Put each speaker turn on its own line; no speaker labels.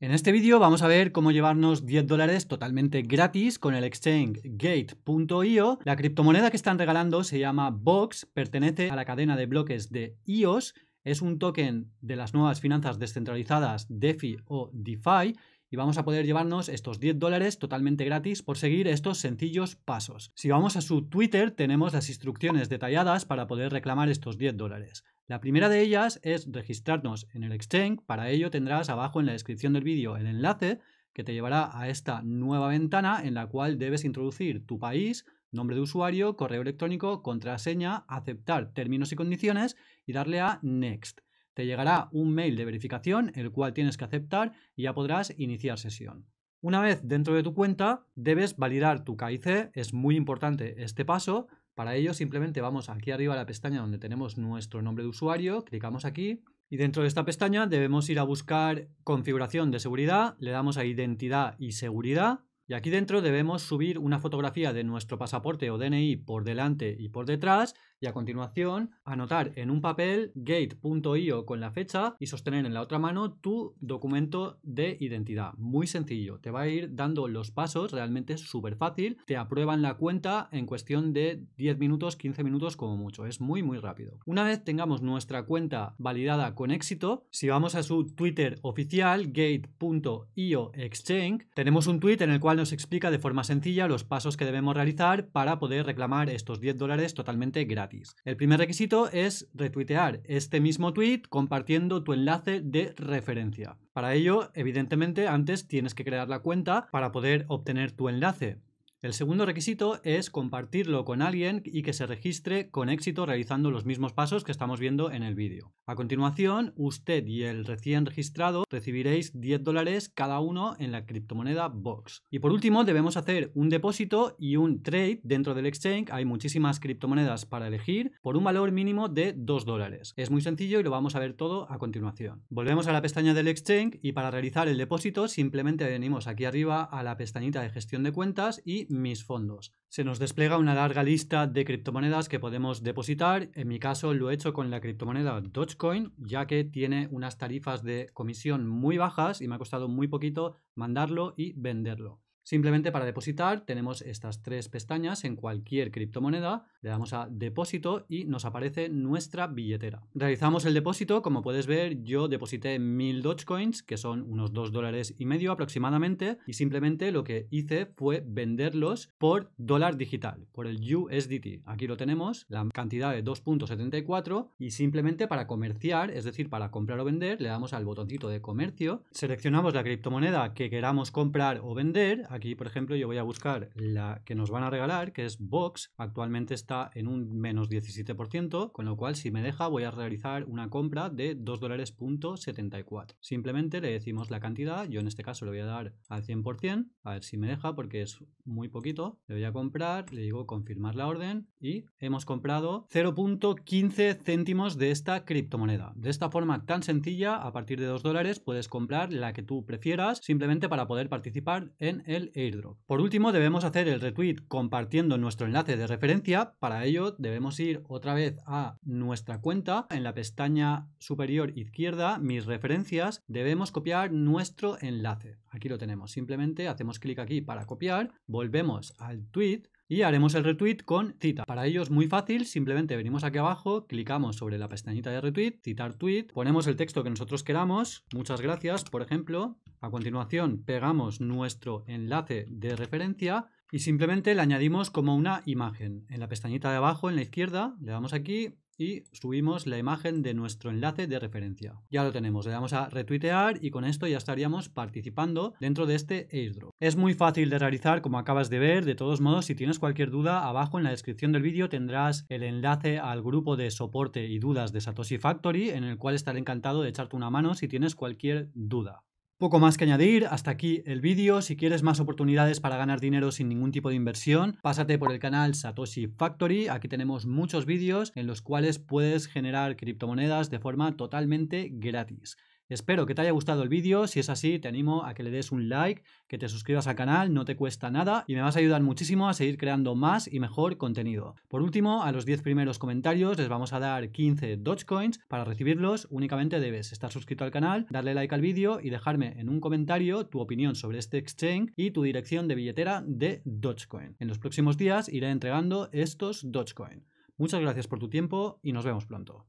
En este vídeo vamos a ver cómo llevarnos 10 dólares totalmente gratis con el exchange Gate.io. La criptomoneda que están regalando se llama Box, pertenece a la cadena de bloques de IOS, es un token de las nuevas finanzas descentralizadas DeFi o DeFi y vamos a poder llevarnos estos 10 dólares totalmente gratis por seguir estos sencillos pasos. Si vamos a su Twitter tenemos las instrucciones detalladas para poder reclamar estos 10 dólares. La primera de ellas es registrarnos en el exchange, para ello tendrás abajo en la descripción del vídeo el enlace que te llevará a esta nueva ventana en la cual debes introducir tu país, nombre de usuario, correo electrónico, contraseña, aceptar términos y condiciones y darle a Next te llegará un mail de verificación, el cual tienes que aceptar y ya podrás iniciar sesión. Una vez dentro de tu cuenta, debes validar tu KIC, es muy importante este paso. Para ello simplemente vamos aquí arriba a la pestaña donde tenemos nuestro nombre de usuario, clicamos aquí y dentro de esta pestaña debemos ir a buscar configuración de seguridad, le damos a identidad y seguridad y aquí dentro debemos subir una fotografía de nuestro pasaporte o DNI por delante y por detrás y a continuación anotar en un papel gate.io con la fecha y sostener en la otra mano tu documento de identidad. Muy sencillo, te va a ir dando los pasos, realmente es súper fácil, te aprueban la cuenta en cuestión de 10 minutos, 15 minutos como mucho, es muy muy rápido. Una vez tengamos nuestra cuenta validada con éxito, si vamos a su Twitter oficial, gate.io exchange, tenemos un tuit en el cual nos explica de forma sencilla los pasos que debemos realizar para poder reclamar estos 10 dólares totalmente gratis. El primer requisito es retuitear este mismo tweet compartiendo tu enlace de referencia. Para ello, evidentemente, antes tienes que crear la cuenta para poder obtener tu enlace. El segundo requisito es compartirlo con alguien y que se registre con éxito realizando los mismos pasos que estamos viendo en el vídeo. A continuación, usted y el recién registrado recibiréis 10 dólares cada uno en la criptomoneda Box. Y por último, debemos hacer un depósito y un trade dentro del exchange. Hay muchísimas criptomonedas para elegir por un valor mínimo de 2 dólares. Es muy sencillo y lo vamos a ver todo a continuación. Volvemos a la pestaña del exchange y para realizar el depósito simplemente venimos aquí arriba a la pestañita de gestión de cuentas y mis fondos. Se nos despliega una larga lista de criptomonedas que podemos depositar. En mi caso lo he hecho con la criptomoneda Dogecoin, ya que tiene unas tarifas de comisión muy bajas y me ha costado muy poquito mandarlo y venderlo. Simplemente para depositar tenemos estas tres pestañas en cualquier criptomoneda, le damos a depósito y nos aparece nuestra billetera. Realizamos el depósito, como puedes ver yo deposité 1000 Dogecoins, que son unos 2 dólares y medio aproximadamente, y simplemente lo que hice fue venderlos por dólar digital, por el USDT. Aquí lo tenemos, la cantidad de 2.74 y simplemente para comerciar, es decir, para comprar o vender, le damos al botoncito de comercio, seleccionamos la criptomoneda que queramos comprar o vender, aquí, por ejemplo, yo voy a buscar la que nos van a regalar, que es box Actualmente está en un menos 17%, con lo cual si me deja voy a realizar una compra de 2 dólares.74. Simplemente le decimos la cantidad, yo en este caso le voy a dar al 100%, a ver si me deja porque es muy poquito. Le voy a comprar, le digo confirmar la orden y hemos comprado 0.15 céntimos de esta criptomoneda. De esta forma tan sencilla, a partir de 2 dólares puedes comprar la que tú prefieras simplemente para poder participar en el airdrop. Por último, debemos hacer el retweet compartiendo nuestro enlace de referencia. Para ello, debemos ir otra vez a nuestra cuenta. En la pestaña superior izquierda, mis referencias, debemos copiar nuestro enlace. Aquí lo tenemos. Simplemente hacemos clic aquí para copiar, volvemos al tweet y haremos el retweet con cita. Para ello es muy fácil, simplemente venimos aquí abajo, clicamos sobre la pestañita de retweet, citar tweet, ponemos el texto que nosotros queramos, muchas gracias, por ejemplo. A continuación pegamos nuestro enlace de referencia y simplemente le añadimos como una imagen. En la pestañita de abajo, en la izquierda, le damos aquí y subimos la imagen de nuestro enlace de referencia. Ya lo tenemos, le damos a retuitear y con esto ya estaríamos participando dentro de este airdrop. Es muy fácil de realizar como acabas de ver, de todos modos si tienes cualquier duda abajo en la descripción del vídeo tendrás el enlace al grupo de soporte y dudas de Satoshi Factory en el cual estaré encantado de echarte una mano si tienes cualquier duda. Poco más que añadir, hasta aquí el vídeo. Si quieres más oportunidades para ganar dinero sin ningún tipo de inversión, pásate por el canal Satoshi Factory. Aquí tenemos muchos vídeos en los cuales puedes generar criptomonedas de forma totalmente gratis. Espero que te haya gustado el vídeo, si es así te animo a que le des un like, que te suscribas al canal, no te cuesta nada y me vas a ayudar muchísimo a seguir creando más y mejor contenido. Por último, a los 10 primeros comentarios les vamos a dar 15 Dogecoins, para recibirlos únicamente debes estar suscrito al canal, darle like al vídeo y dejarme en un comentario tu opinión sobre este exchange y tu dirección de billetera de Dogecoin. En los próximos días iré entregando estos Dogecoin. Muchas gracias por tu tiempo y nos vemos pronto.